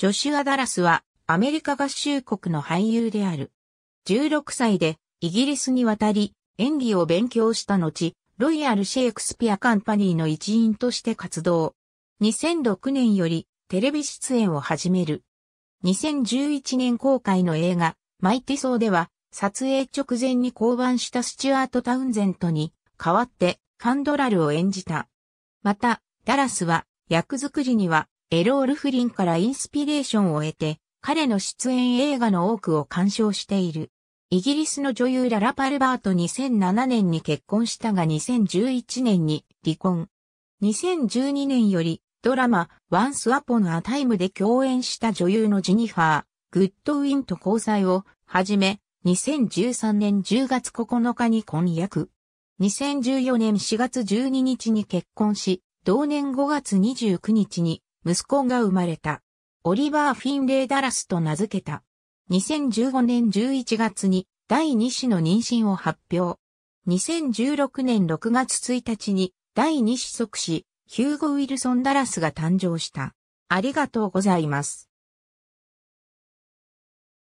ジョシュア・ダラスはアメリカ合衆国の俳優である。16歳でイギリスに渡り演技を勉強した後、ロイヤル・シェイクスピア・カンパニーの一員として活動。2006年よりテレビ出演を始める。2011年公開の映画、マイティソーでは、撮影直前に降板したスチュアート・タウンゼントに、代わって、カンドラルを演じた。また、ダラスは、役作りには、エロール・フリンからインスピレーションを得て、彼の出演映画の多くを鑑賞している。イギリスの女優ララ・パルバーと2007年に結婚したが2011年に離婚。2012年よりドラマワンスアポのアタイムで共演した女優のジニファー、グッドウィンと交際をはじめ、2013年10月9日に婚約。2014年4月12日に結婚し、同年5月29日に息子が生まれた。オリバー・フィンレイ・ダラスと名付けた。2015年11月に第2子の妊娠を発表。2016年6月1日に第2子即死、ヒューゴ・ウィルソン・ダラスが誕生した。ありがとうございます。